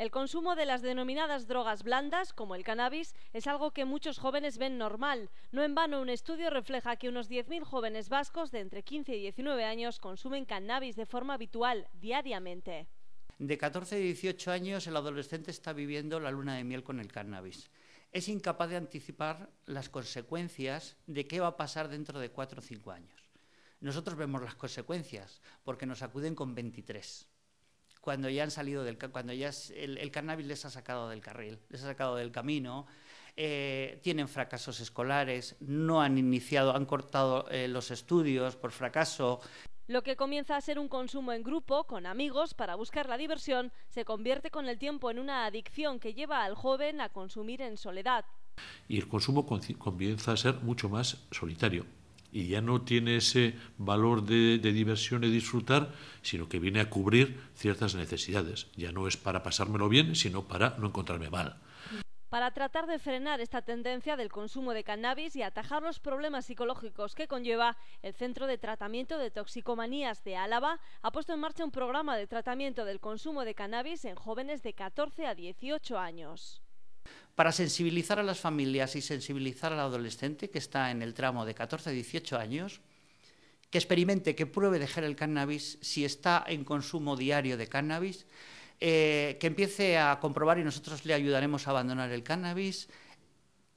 El consumo de las denominadas drogas blandas, como el cannabis, es algo que muchos jóvenes ven normal. No en vano, un estudio refleja que unos 10.000 jóvenes vascos de entre 15 y 19 años consumen cannabis de forma habitual, diariamente. De 14 a 18 años, el adolescente está viviendo la luna de miel con el cannabis. Es incapaz de anticipar las consecuencias de qué va a pasar dentro de 4 o 5 años. Nosotros vemos las consecuencias porque nos acuden con 23 cuando ya han salido del cuando ya el, cannabis les ha sacado del carril, les ha sacado del camino, eh, tienen fracasos escolares, no han iniciado, han cortado eh, los estudios por fracaso. Lo que comienza a ser un consumo en grupo, con amigos, para buscar la diversión, se convierte con el tiempo en una adicción que lleva al joven a consumir en soledad. Y el consumo comienza a ser mucho más solitario, y ya no tiene ese valor de, diversión y disfrutar, sino que viene a cubrir ciertas necesidades. Ya no es para pasármelo bien, sino para no encontrarme mal. Para tratar de frenar esta tendencia del consumo de cannabis y atajar los problemas psicológicos que conlleva, el Centro de Tratamiento de Toxicomanías de Álava ha puesto en marcha un programa de tratamiento del consumo de cannabis en jóvenes de 14 a 18 años. Para sensibilizar a las familias y sensibilizar al adolescente que está en el tramo de 14 a 18 años, que experimente, que pruebe dejar el cannabis si está en consumo diario de cannabis, eh, que empiece a comprobar y nosotros le ayudaremos a abandonar el cannabis,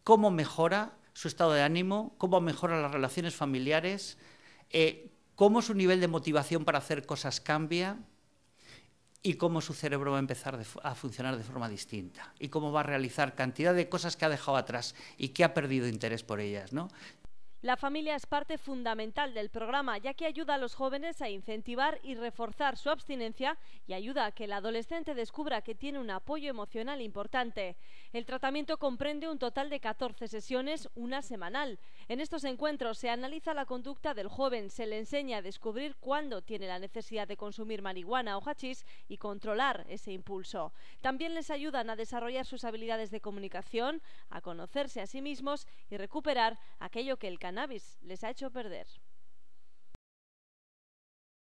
cómo mejora su estado de ánimo, cómo mejora las relaciones familiares, eh, cómo su nivel de motivación para hacer cosas cambia, y cómo su cerebro va a empezar a funcionar de forma distinta y cómo va a realizar cantidad de cosas que ha dejado atrás y que ha perdido interés por ellas. ¿no? La familia es parte fundamental del programa, ya que ayuda a los jóvenes a incentivar y reforzar su abstinencia y ayuda a que el adolescente descubra que tiene un apoyo emocional importante. El tratamiento comprende un total de 14 sesiones, una semanal. En estos encuentros se analiza la conducta del joven, se le enseña a descubrir cuándo tiene la necesidad de consumir marihuana o hachís y controlar ese impulso. También les ayudan a desarrollar sus habilidades de comunicación, a conocerse a sí mismos y recuperar aquello que el cannabis les ha hecho perder.